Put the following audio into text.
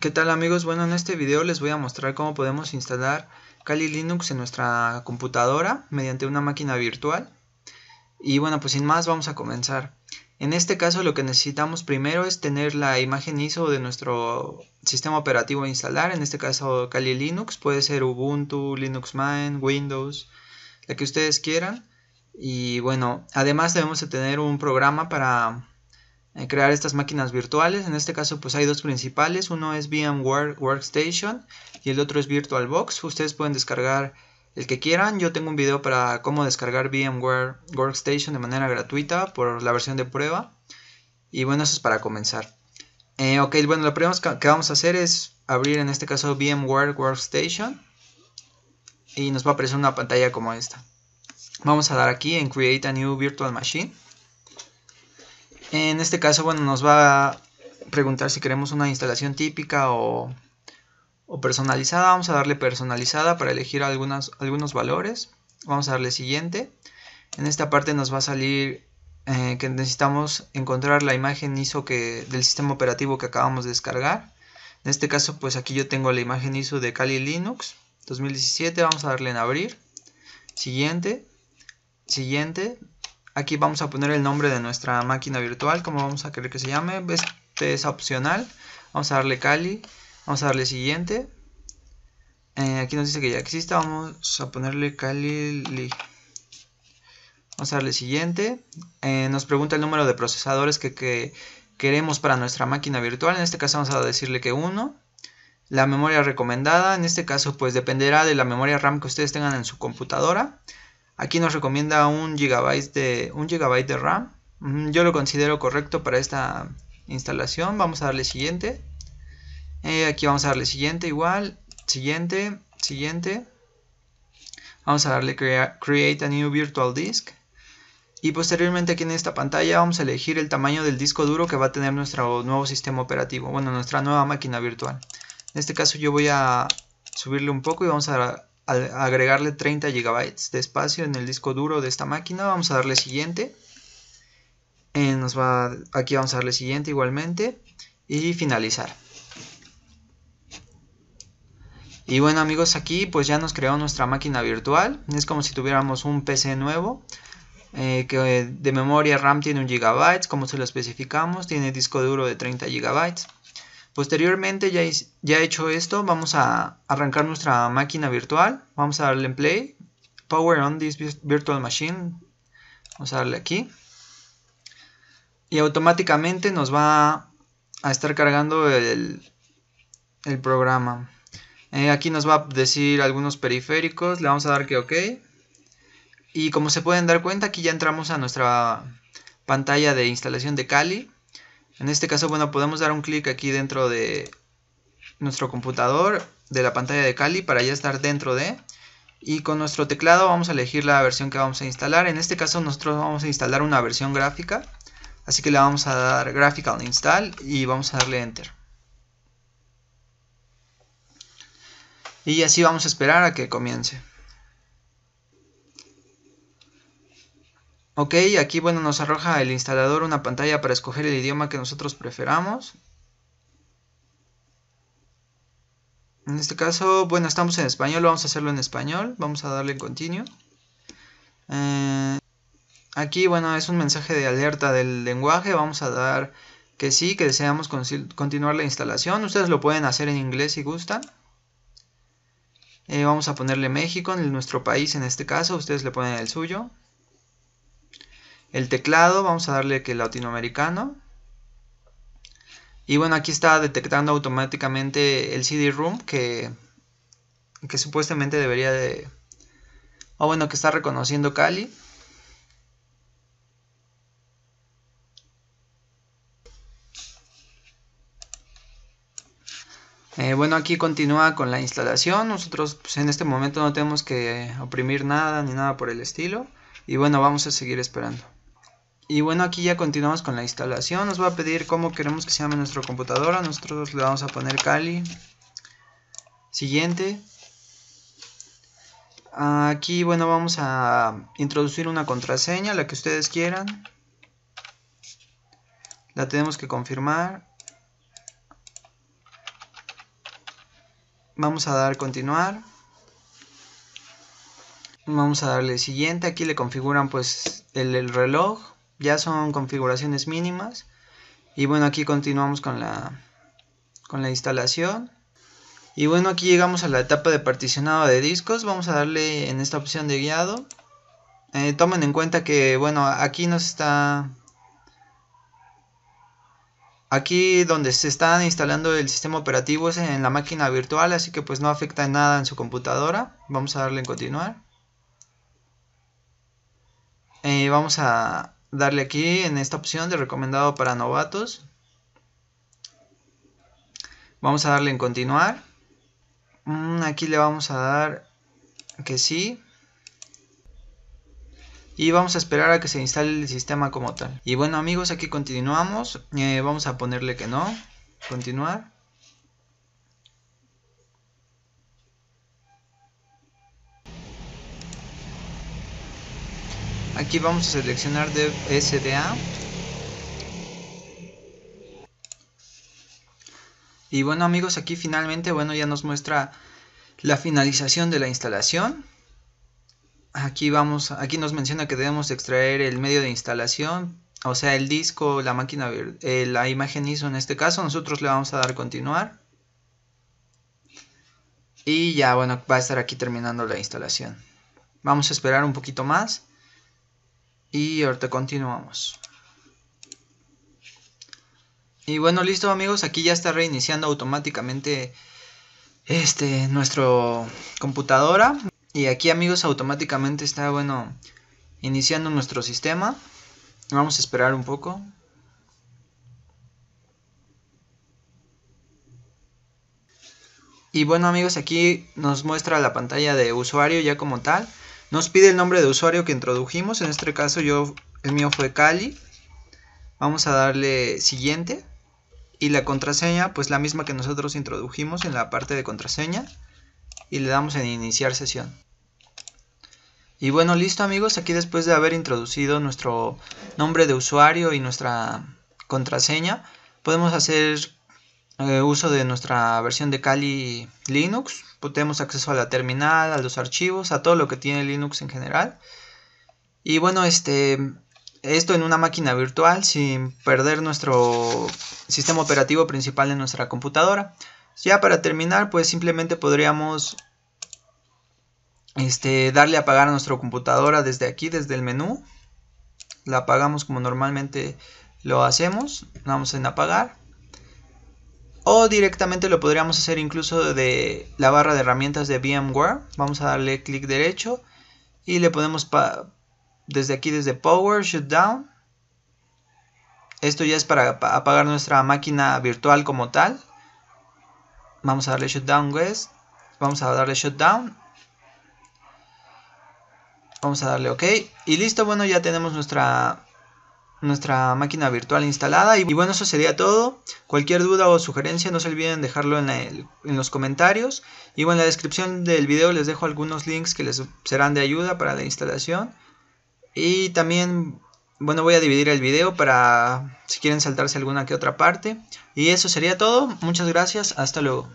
¿Qué tal amigos? Bueno, en este video les voy a mostrar cómo podemos instalar Kali Linux en nuestra computadora mediante una máquina virtual. Y bueno, pues sin más vamos a comenzar. En este caso lo que necesitamos primero es tener la imagen ISO de nuestro sistema operativo a instalar, en este caso Kali Linux, puede ser Ubuntu, Linux Mint, Windows, la que ustedes quieran. Y bueno, además debemos de tener un programa para eh, crear estas máquinas virtuales. En este caso pues hay dos principales, uno es VMware Workstation y el otro es VirtualBox. Ustedes pueden descargar el que quieran. Yo tengo un video para cómo descargar VMware Workstation de manera gratuita por la versión de prueba. Y bueno, eso es para comenzar. Eh, ok, bueno, lo primero que vamos a hacer es abrir en este caso VMware Workstation. Y nos va a aparecer una pantalla como esta. Vamos a dar aquí en Create a New Virtual Machine. En este caso, bueno, nos va a preguntar si queremos una instalación típica o, personalizada. Vamos a darle personalizada para elegir algunos valores. Vamos a darle siguiente. En esta parte nos va a salir eh, que necesitamos encontrar la imagen ISO que, del sistema operativo que acabamos de descargar. En este caso, pues aquí yo tengo la imagen ISO de Kali Linux 2017. Vamos a darle en abrir. Siguiente. Siguiente. Aquí vamos a poner el nombre de nuestra máquina virtual, como vamos a querer que se llame. Este es opcional. Vamos a darle Cali. Vamos a darle siguiente. Eh, aquí nos dice que ya exista. Vamos a ponerle Cali. Vamos a darle siguiente. Eh, nos pregunta el número de procesadores que, queremos para nuestra máquina virtual. En este caso vamos a decirle que uno la memoria recomendada. En este caso, pues dependerá de la memoria RAM que ustedes tengan en su computadora. Aquí nos recomienda un gigabyte de, de RAM. Mm, yo lo considero correcto para esta instalación. Vamos a darle siguiente. Eh, aquí vamos a darle siguiente igual. Siguiente, siguiente. Vamos a darle Create a New Virtual Disk. Y posteriormente aquí en esta pantalla vamos a elegir el tamaño del disco duro que va a tener nuestro nuevo sistema operativo. Bueno, nuestra nueva máquina virtual. En este caso yo voy a subirle un poco y vamos a agregarle 30 GB de espacio en el disco duro de esta máquina. Vamos a darle siguiente. Eh, nos va, aquí vamos a darle siguiente igualmente. Y finalizar. Y bueno amigos, aquí pues ya nos creó nuestra máquina virtual. Es como si tuviéramos un PC nuevo. Eh, que de memoria RAM tiene un GB, como se lo especificamos. Tiene disco duro de 30 GB. Posteriormente ya, ya hecho esto, vamos a arrancar nuestra máquina virtual. Vamos a darle en play. Power on this virtual machine. Vamos a darle aquí. Y automáticamente nos va a estar cargando el, programa. Eh, aquí nos va a decir algunos periféricos. Le vamos a dar que OK. Y como se pueden dar cuenta, aquí ya entramos a nuestra pantalla de instalación de Kali. En este caso, bueno, podemos dar un clic aquí dentro de nuestro computador, de la pantalla de Kali, para ya estar dentro de. Y con nuestro teclado vamos a elegir la versión que vamos a instalar. En este caso nosotros vamos a instalar una versión gráfica. Así que le vamos a dar Graphical Install y vamos a darle Enter. Y así vamos a esperar a que comience. Ok, aquí bueno nos arroja el instalador una pantalla para escoger el idioma que nosotros preferamos. En este caso, bueno, estamos en español, vamos a hacerlo en español. Vamos a darle en continuo. Eh, aquí, bueno, es un mensaje de alerta del lenguaje. Vamos a dar que sí, que deseamos continuar la instalación. Ustedes lo pueden hacer en inglés si gustan. Eh, vamos a ponerle México, en nuestro país en este caso. Ustedes le ponen el suyo. El teclado, vamos a darle que latinoamericano. Y bueno, aquí está detectando automáticamente el CD-ROOM que, que supuestamente debería de... O bueno, que está reconociendo Cali. Eh, bueno, aquí continúa con la instalación. Nosotros pues, en este momento no tenemos que oprimir nada ni nada por el estilo. Y bueno, vamos a seguir esperando. Y bueno, aquí ya continuamos con la instalación. Nos va a pedir cómo queremos que se llame nuestra computadora. Nosotros le vamos a poner Kali. Siguiente. Aquí, bueno, vamos a introducir una contraseña, la que ustedes quieran. La tenemos que confirmar. Vamos a dar continuar. Vamos a darle siguiente. Aquí le configuran pues el reloj ya son configuraciones mínimas y bueno aquí continuamos con la con la instalación y bueno aquí llegamos a la etapa de particionado de discos vamos a darle en esta opción de guiado eh, tomen en cuenta que bueno aquí nos está aquí donde se está instalando el sistema operativo es en la máquina virtual así que pues no afecta en nada en su computadora vamos a darle en continuar eh, vamos a, darle aquí en esta opción de recomendado para novatos. Vamos a darle en continuar. Mm, aquí le vamos a dar que sí. Y vamos a esperar a que se instale el sistema como tal. Y bueno amigos, aquí continuamos. Eh, vamos a ponerle que no. Continuar. aquí vamos a seleccionar de SDA y bueno amigos aquí finalmente bueno ya nos muestra la finalización de la instalación aquí vamos aquí nos menciona que debemos extraer el medio de instalación o sea el disco la máquina eh, la imagen ISO en este caso nosotros le vamos a dar continuar y ya bueno va a estar aquí terminando la instalación vamos a esperar un poquito más y ahorita continuamos. Y bueno, listo amigos, aquí ya está reiniciando automáticamente este nuestro computadora y aquí amigos automáticamente está bueno iniciando nuestro sistema. Vamos a esperar un poco. Y bueno amigos, aquí nos muestra la pantalla de usuario ya como tal. Nos pide el nombre de usuario que introdujimos. En este caso yo, el mío fue Cali. Vamos a darle siguiente. Y la contraseña, pues la misma que nosotros introdujimos en la parte de contraseña. Y le damos en iniciar sesión. Y bueno, listo amigos, aquí después de haber introducido nuestro nombre de usuario y nuestra contraseña, podemos hacer eh, uso de nuestra versión de Kali Linux. Pues, tenemos acceso a la terminal, a los archivos, a todo lo que tiene Linux en general. Y bueno, este, esto en una máquina virtual sin perder nuestro sistema operativo principal de nuestra computadora. Ya para terminar, pues simplemente podríamos este, darle a apagar a nuestra computadora desde aquí, desde el menú. La apagamos como normalmente lo hacemos. Vamos en apagar. O directamente lo podríamos hacer incluso de la barra de herramientas de VMware. Vamos a darle clic derecho y le podemos desde aquí, desde Power, Shutdown. Esto ya es para apagar nuestra máquina virtual como tal. Vamos a darle Shutdown Guest. Vamos a darle Shutdown. Vamos a darle OK. Y listo, bueno, ya tenemos nuestra nuestra máquina virtual instalada. Y bueno, eso sería todo. Cualquier duda o sugerencia no se olviden dejarlo en, en, los comentarios. Y bueno, en la descripción del video les dejo algunos links que les serán de ayuda para la instalación. Y también, bueno, voy a dividir el video para si quieren saltarse alguna que otra parte. Y eso sería todo. Muchas gracias. Hasta luego.